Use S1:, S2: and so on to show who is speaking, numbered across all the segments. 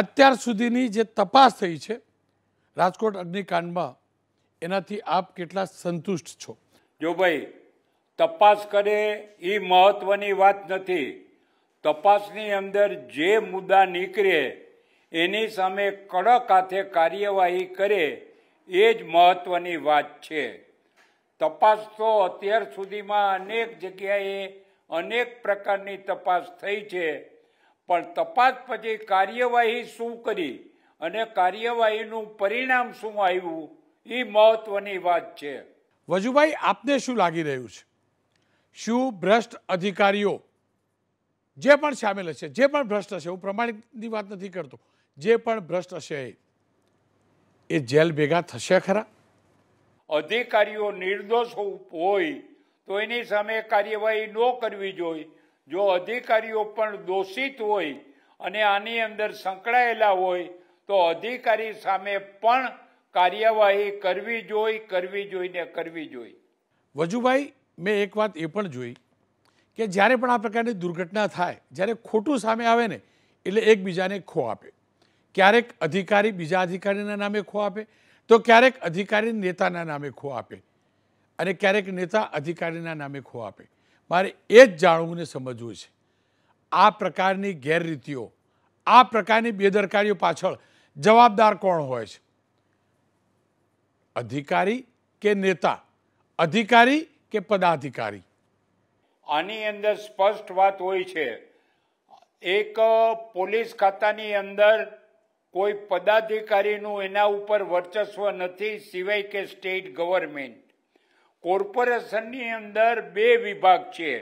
S1: અત્યાર સુધીની જે તપાસ થઈ છે રાજકોટ અગ્નિકાંડમાં એનાથી આપ કેટલા સંતુષ્ટ છો
S2: જો ભાઈ તપાસ કરે એ મહત્વની વાત નથી તપાસની અંદર જે મુદ્દા નીકળે એની સામે કડક હાથે કાર્યવાહી કરે એ જ મહત્વની વાત છે તપાસ તો અત્યાર સુધીમાં અનેક જગ્યાએ અનેક પ્રકારની તપાસ થઈ છે પણ તપાસ પછી કાર્યવાહી શું કરી અને કાર્યવાહીનું પરિણામ શું આવ્યું એ મહત્વની વાત છે
S1: વજુભાઈ આપને શું લાગી રહ્યું છે શું ભ્રષ્ટ અધિકારીઓ જે પણ સામેલ હશે જે પણ ભ્રષ્ટ હશે હું પ્રમાણિતની વાત નથી કરતો જે પણ ભ્રષ્ટ હશે એ જેલ ભેગા થશે ખરા
S2: અધિકારીઓ નિર્દોષ હોય તો એની સામે કાર્યવાહી ન કરવી જોઈએ જો અધિકારીઓ પણ દોષિત હોય અને આની અંદર સંકળાયેલા હોય તો અધિકારી સામે પણ કાર્યવાહી કરવી જોઈ કરવી જોઈને કરવી જોઈ
S1: વજુભાઈ મેં એક વાત એ પણ જોઈ કે જ્યારે પણ આ પ્રકારની દુર્ઘટના થાય જ્યારે ખોટું સામે આવે ને એટલે એકબીજાને ખો આપે ક્યારેક અધિકારી બીજા અધિકારીના નામે ખો આપે તો ક્યારેક અધિકારી નેતાના નામે ખો આપે અને ક્યારેક નેતા અધિકારીના નામે ખો આપે મારે એ જ જાણવું ને સમજવું છે આ પ્રકારની ગેરરીતિઓ આ પ્રકારની બેદરકારીઓ પાછળ જવાબદાર કોણ હોય છે અધિકારી કે નેતા અધિકારી કે પદાધિકારી
S2: આની અંદર સ્પષ્ટ વાત હોય છે એક પોલીસ ખાતાની અંદર કોઈ પદાધિકારીનું એના ઉપર વર્ચસ્વ નથી સિવાય કે સ્ટેટ ગવર્મેન્ટ કોર્પોરેશનની અંદર બે વિભાગ છે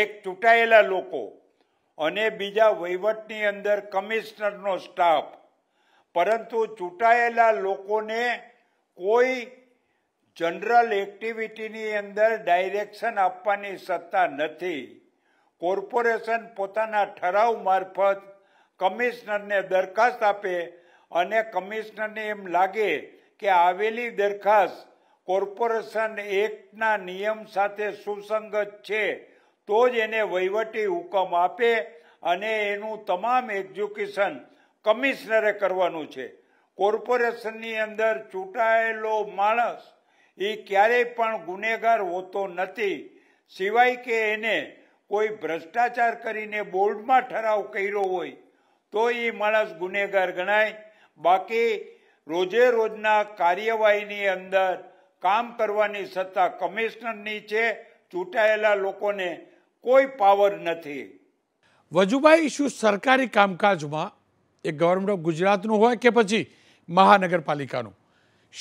S2: એક ચૂંટાયેલા લોકો અને બીજા વહીવટની અંદર કમિશનરનો સ્ટાફ પરંતુ ચૂંટાયેલા લોકોને કોઈ જનરલ એક્ટિવિટીની અંદર ડાયરેક્શન આપવાની સત્તા નથી કોર્પોરેશન પોતાના ઠરાવ મારફત કમિશનરને દરખાસ્ત આપે અને કમિશનરને એમ લાગે કે આવેલી દરખાસ્ત કોર્પોરેશન એક્ટના નિયમ સાથે સુસંગત છે તો જ એને વહીવટી હુકમ આપે અને એનું તમામ એક્ઝિક્યુશન કમિશનરે કરવાનું છે કોર્પોરેશનની અંદર ચૂંટાયેલો માણસ એ ક્યારેય પણ ગુનેગાર હોતો નથી સિવાય કે એને કોઈ ભ્રષ્ટાચાર કરીને બોર્ડમાં ઠરાવ કર્યો હોય તો એ માણસ ગુનેગાર ગણાય બાકી રોજે રોજના કાર્યવાહીની અંદર કામ કરવાની સત્તા કમિશનરની છે ચૂંટાયેલા લોકોને કોઈ પાવર નથી
S1: વજુભાઈ ઇસ્યુ સરકારી કામકાજમાં એ ગવર્મેન્ટ ઓફ ગુજરાતનું હોય કે પછી મહાનગરપાલિકાનું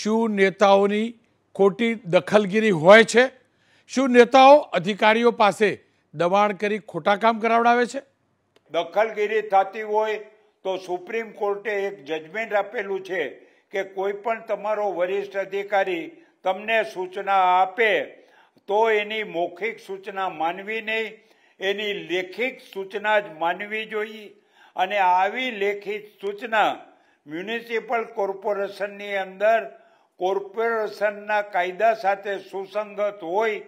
S1: શું નેતાઓની ખોટી દખલગીરી હોય છે શું નેતાઓ અધિકારીઓ પાસે દબાણ કરી ખોટા કામ કરાવડાવે છે
S2: દખલગીરી થતી હોય તો સુપ્રીમ કોર્ટે એક જજમેન્ટ આપેલું છે કે કોઈ પણ તમારો વરિષ્ઠ અધિકારી તમને સૂચના આપે તો એની મૌખિક સૂચના માનવી નહીં એની લેખિત સૂચના જ માનવી જોઈએ અને આવી લેખિત સૂચના મ્યુનિસિપલ કોર્પોરેશનની અંદર કોર્પોરેશનના કાયદા સાથે સુસંગત હોય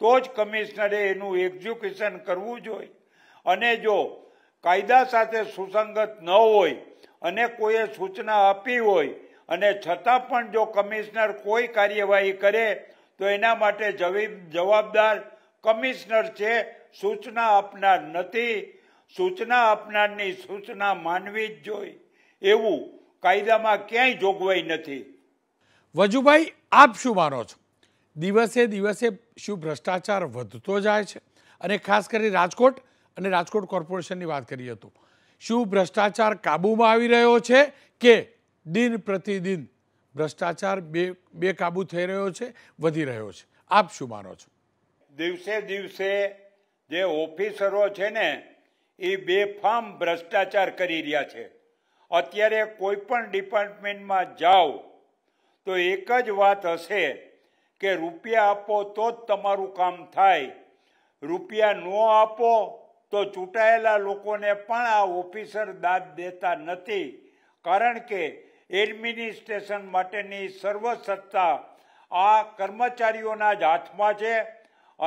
S2: તો જ કમિશનરે એનું એક્ઝિક્યુશન કરવું જોઈએ અને જો કાયદા સાથે સુસંગત ન હોય અને કોઈએ સૂચના આપી હોય અને છતાં પણ જો કમિશનર કોઈ કાર્યવાહી કરે તો એના માટે જવાબદાર કમિશનર છે સૂચના આપનાર નથી સૂચના આપનારની સૂચના માનવી જ જોઈ એવું કાયદામાં ક્યાંય જોગવાઈ નથી વજુભાઈ
S1: આપ શું માનો છો દિવસે દિવસે શું ભ્રષ્ટાચાર વધતો જાય છે અને ખાસ કરી રાજકોટ અને રાજકોટ કોર્પોરેશનની વાત કરીએ હતું શું ભ્રષ્ટાચાર કાબૂમાં આવી રહ્યો છે કે દિન પ્રતિદિન ભ્રષ્ટાચાર બે બેકાબૂ થઈ રહ્યો છે વધી રહ્યો છે આપ શું માનો છો
S2: દિવસે દિવસે જે ઓફિસરો છે ને એ બેફામ ભ્રષ્ટાચાર કરી રહ્યા છે અત્યારે કોઈ પણ ડિપાર્ટમેન્ટમાં જાઓ તો એક જ વાત હશે કે રૂપિયા આપો તો જ તમારું કામ થાય રૂપિયા ન આપો તો ચૂંટાયેલા લોકોને પણ આ ઓફિસર દાદ દેતા નથી કારણ કે એડમિનિસ્ટ્રેશન માટેની સર્વ સત્તા આ કર્મચારીઓના જ હાથમાં છે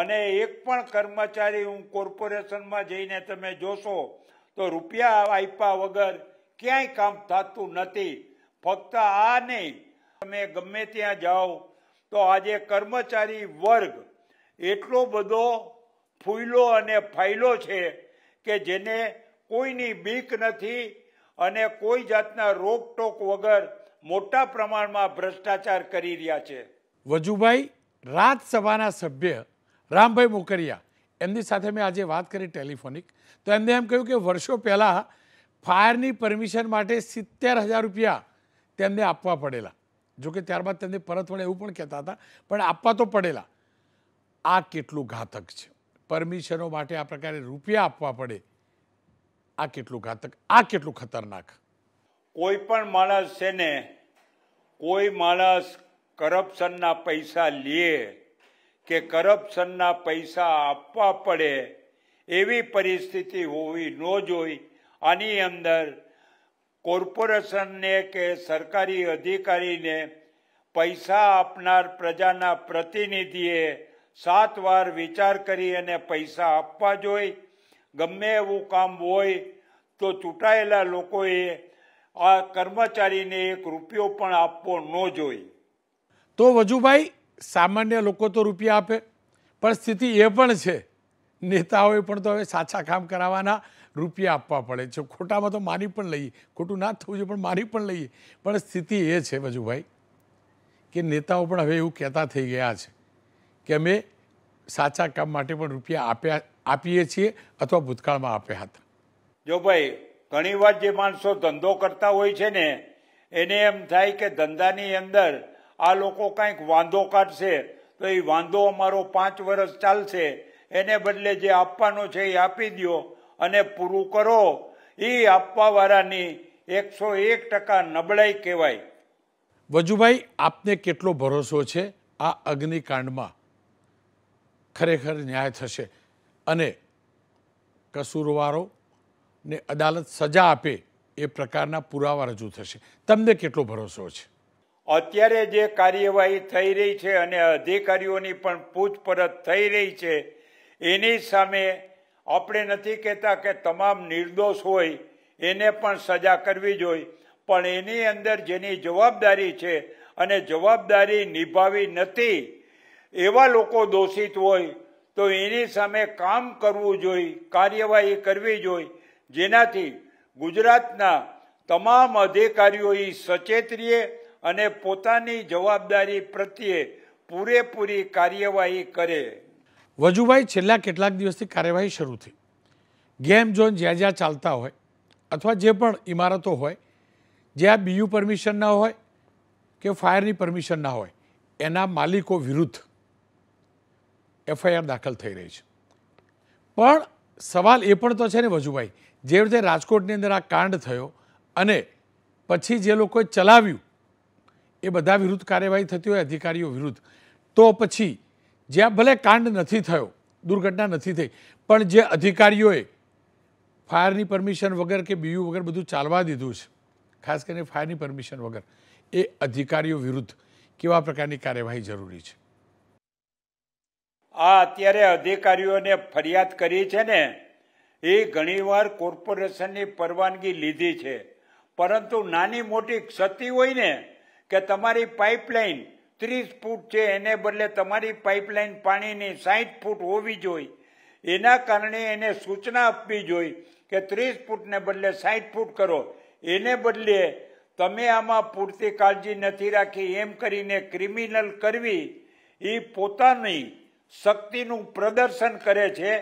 S2: અને એક પણ કર્મચારી હું કોર્પોરેશનમાં જઈને તમે જોશો તો રૂપિયા આપ્યા વગર ક્યાંય કામ થતું નથી ફક્ત આ નહીં તમે ગમે ત્યાં જાઓ તો આજે કર્મચારી વર્ગ એટલો બધો ફૂયલો અને ફાયલો છે કે જેને કોઈની બીક નથી અને કોઈ જાતના રોકટોક વગર મોટા પ્રમાણમાં ભ્રષ્ટાચાર કરી રહ્યા છે
S1: વજુભાઈ રાજસભાના સભ્ય રામભાઈ મોકરિયા એમની સાથે મેં આજે વાત કરી ટેલિફોનિક તો એમને એમ કહ્યું કે વર્ષો પહેલાં ફાયરની પરમિશન માટે સિત્તેર હજાર રૂપિયા તેમને આપવા પડેલા જોકે ત્યારબાદ તેમને પરત વળે એવું પણ કહેતા હતા પણ આપવા તો પડેલા આ કેટલું ઘાતક છે પરમિશનો માટે આ પ્રકારે રૂપિયા આપવા પડે આ કેટલું ઘાતક આ કેટલું ખતરનાક
S2: કોઈ પણ માણસ છે ને કોઈ માણસ કરપ્શનના પૈસા લે કે કરપ્શનના પૈસા આપવા પડે એવી પરિસ્થિતિ હોવી ન જોઈ આની અંદર કોર્પોરેશનને કે સરકારી અધિકારીને પૈસા આપનાર પ્રજાના પ્રતિનિધિએ સાત વાર વિચાર કરી અને પૈસા આપવા જોઈએ ગમે એવું કામ હોય તો ચૂંટાયેલા લોકોએ આ કર્મચારીને એક રૂપિયો પણ આપવો ન જોઈએ
S1: તો વજુભાઈ સામાન્ય લોકો તો રૂપિયા આપે પણ સ્થિતિ એ પણ છે નેતાઓએ પણ તો હવે સાચા કામ કરાવવાના રૂપિયા આપવા પડે છે ખોટામાં તો મારી પણ લઈએ ખોટું ના થવું જોઈએ પણ મારી પણ લઈએ પણ સ્થિતિ એ છે વજુભાઈ કે નેતાઓ પણ હવે એવું કહેતા થઈ ગયા છે કે અમે સાચા કામ માટે પણ રૂપિયા આપ્યા આપીએ છીએ અથવા ભૂતકાળમાં આપ્યા હતા
S2: જો ભાઈ ઘણીવાર જે માણસો ધંધો કરતા હોય છે ને એને એમ થાય કે ધંધાની અંદર આ લોકો કંઈક વાંધો કાઢશે તો એ વાંધો અમારો પાંચ વર્ષ ચાલશે એને બદલે જે આપવાનો છે એ આપી દો અને પૂરું કરો એ આપવાવાળાની એકસો એક ટકા નબળાઈ કહેવાય
S1: વજુભાઈ આપને કેટલો ભરોસો છે આ અગ્નિકાંડમાં ખરેખર ન્યાય થશે અને કસૂરવારોને અદાલત સજા આપે એ પ્રકારના પુરાવા રજૂ થશે તમને કેટલો ભરોસો છે
S2: અત્યારે જે કાર્યવાહી થઈ રહી છે અને અધિકારીઓની પણ પૂછપરછ થઈ રહી છે એની સામે આપણે નથી કહેતા કે તમામ નિર્દોષ હોય એને પણ સજા કરવી જોઈએ પણ એની અંદર જેની જવાબદારી છે અને જવાબદારી નિભાવી નથી એવા લોકો દોષિત હોય તો એની સામે કામ કરવું જોઈએ કાર્યવાહી કરવી જોઈએ જેનાથી ગુજરાતના તમામ અધિકારીઓ સચેત રહીએ અને પોતાની જવાબદારી પ્રત્યે પૂરેપૂરી કાર્યવાહી કરે
S1: વજુભાઈ છેલ્લા કેટલાક દિવસથી કાર્યવાહી શરૂ થઈ ગેમ ઝોન જ્યાં જ્યાં ચાલતા હોય અથવા જે પણ ઇમારતો હોય જ્યાં બીયુ પરમિશન ના હોય કે ફાયરની પરમિશન ના હોય એના માલિકો વિરુદ્ધ એફઆઈઆર દાખલ થઈ રહી છે પણ સવાલ એ પણ તો છે ને વજુભાઈ જે રીતે રાજકોટની અંદર આ કાંડ થયો અને પછી જે લોકોએ ચલાવ્યું એ બધા વિરુદ્ધ કાર્યવાહી થતી હોય અધિકારીઓ વિરુદ્ધ તો પછી જ્યાં ભલે કાંડ નથી થયો દુર્ઘટના નથી થઈ પણ જે અધિકારીઓએ ફાયરની પરમિશન વગર કે બીયુ વગર બધું ચાલવા દીધું છે ખાસ કરીને ફાયરની પરમિશન વગર એ અધિકારીઓ વિરુદ્ધ કેવા પ્રકારની કાર્યવાહી જરૂરી છે
S2: આ અત્યારે અધિકારીઓને ફરિયાદ કરી છે ને એ ઘણીવાર કોર્પોરેશનની પરવાનગી લીધી છે પરંતુ નાની મોટી ક્ષતિ હોય ને કે તમારી પાઇપલાઇન ત્રીસ ફૂટ છે એને બદલે તમારી પાઇપલાઇન પાણીની સાઠ ફૂટ હોવી જોઈએ એના કારણે એને સૂચના આપવી જોઈએ કે ત્રીસ ફૂટને બદલે સાઠ ફૂટ કરો એને બદલે તમે આમાં પૂરતી કાળજી નથી રાખી એમ કરીને ક્રિમિનલ કરવી એ પોતાની શક્તિનું પ્રદર્શન કરે છે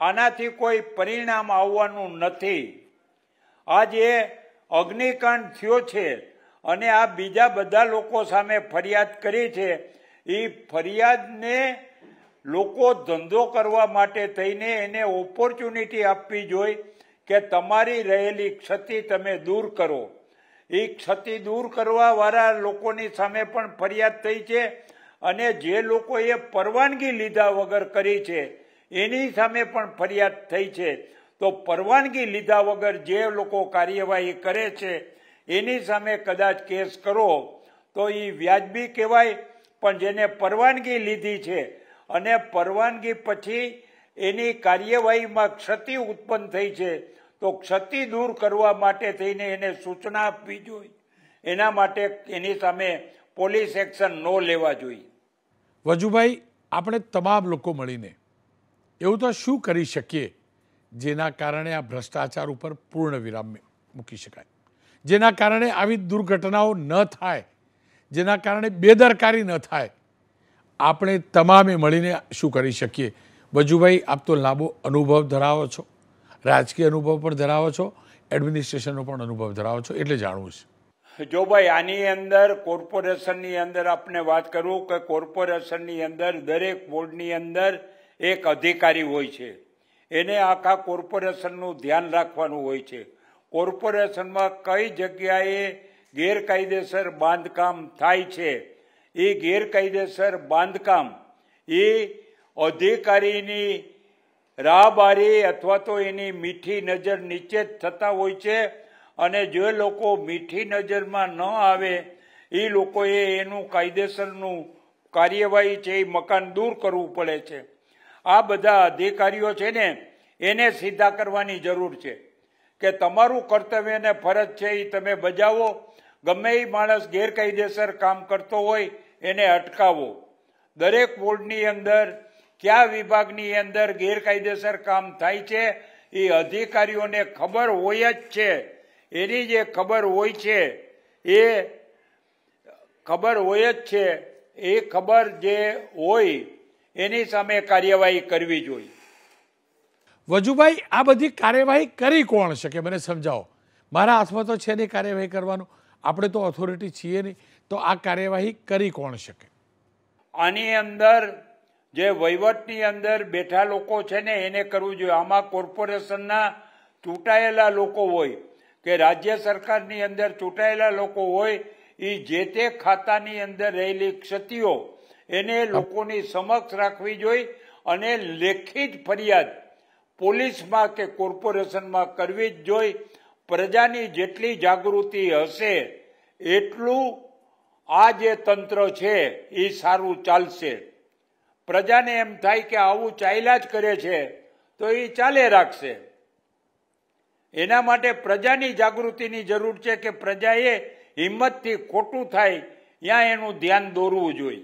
S2: આનાથી કોઈ પરિણામ આવવાનું નથી આ જે અગ્નિકાંડ થયો છે અને આ બીજા બધા લોકો સામે ફરિયાદ કરી છે એ ફરિયાદને લોકો ધંધો કરવા માટે થઈને એને ઓપોર્ચ્યુનિટી આપવી જોઈ કે તમારી રહેલી ક્ષતિ તમે દૂર કરો એ ક્ષતિ દૂર કરવાવાળા લોકોની સામે પણ ફરિયાદ થઈ છે અને જે લોકોએ પરવાનગી લીધા વગર કરી છે એની સામે પણ ફરિયાદ થઈ છે તો પરવાનગી લીધા વગર જે લોકો કાર્યવાહી કરે છે એની સામે કદાચ કેસ કરો તો એ વ્યાજબી કહેવાય પણ જેને પરવાનગી લીધી છે અને પરવાનગી પછી એની કાર્યવાહીમાં ક્ષતિ ઉત્પન્ન થઈ છે તો ક્ષતિ દૂર કરવા માટે થઈને એને સૂચના આપવી જોઈએ એના માટે એની સામે પોલીસ એક્શન ન લેવા જોઈએ
S1: વજુભાઈ આપણે તમામ લોકો મળીને એવું તો શું કરી શકીએ જેના કારણે આ ભ્રષ્ટાચાર ઉપર પૂર્ણ વિરામ મૂકી શકાય જેના કારણે આવી દુર્ઘટનાઓ ન થાય જેના કારણે બેદરકારી ન થાય આપણે તમામે મળીને શું કરી શકીએ વજુભાઈ આપ તો લાંબો અનુભવ ધરાવો છો રાજકીય અનુભવ પણ ધરાવો છો એડમિનિસ્ટ્રેશનનો પણ અનુભવ ધરાવો છો એટલે જાણવું છે
S2: જો ભાઈ આની અંદર કોર્પોરેશનની અંદર આપણે વાત કરું કે કોર્પોરેશનની અંદર દરેક બોર્ડની અંદર એક અધિકારી હોય છે એને આખા કોર્પોરેશનનું ધ્યાન રાખવાનું હોય છે કોર્પોરેશનમાં કઈ જગ્યાએ ગેરકાયદેસર બાંધકામ થાય છે એ ગેરકાયદેસર બાંધકામ એ અધિકારીની રાહબારી અથવા તો એની મીઠી નજર નીચે જ થતા હોય છે અને જે લોકો મીઠી નજરમાં ન આવે એ લોકોએ એનું કાયદેસરનું કાર્યવાહી છે એ મકાન દૂર કરવું પડે છે આ બધા અધિકારીઓ છે ને એને સીધા કરવાની જરૂર છે કે તમારું કર્તવ્ય ને ફરજ છે એ તમે બજાવો ગમે એ માણસ ગેરકાયદેસર કામ કરતો હોય એને અટકાવો દરેક વોર્ડની અંદર કયા વિભાગની અંદર ગેરકાયદેસર કામ થાય છે એ અધિકારીઓને ખબર હોય જ છે એની જે ખબર હોય છે એ ખબર હોય જ છે એ ખબર જે હોય એની સામે કાર્યવાહી કરવી જોઈએ
S1: વજુભાઈ આ બધી કાર્યવાહી કરી કોણ શકે મને સમજાવો મારા હાથમાં તો છે નહીં કાર્યવાહી કરવાનું આપણે તો ઓથોરિટી છીએ નહીં તો આ કાર્યવાહી કરી કોણ શકે
S2: આની અંદર જે વહીવટની અંદર બેઠા લોકો છે ને એને કરવું જોઈએ આમાં કોર્પોરેશનના ચૂંટાયેલા લોકો હોય કે રાજ્ય સરકારની અંદર ચૂંટાયેલા લોકો હોય એ જે તે ખાતાની અંદર રહેલી ક્ષતિઓ એને લોકોની સમક્ષ રાખવી જોઈ અને લેખિત ફરિયાદ પોલીસમાં કે કોર્પોરેશનમાં કરવી જ જોઈ પ્રજાની જેટલી જાગૃતિ હશે એટલું આ જે તંત્ર છે એ સારું ચાલશે પ્રજાને એમ થાય કે આવું ચાલ્યા જ કરે છે તો એ ચાલે રાખશે એના માટે પ્રજાની જાગૃતિની જરૂર છે કે પ્રજાએ હિંમતથી ખોટું થાય ત્યાં એનું ધ્યાન દોરવું જોઈએ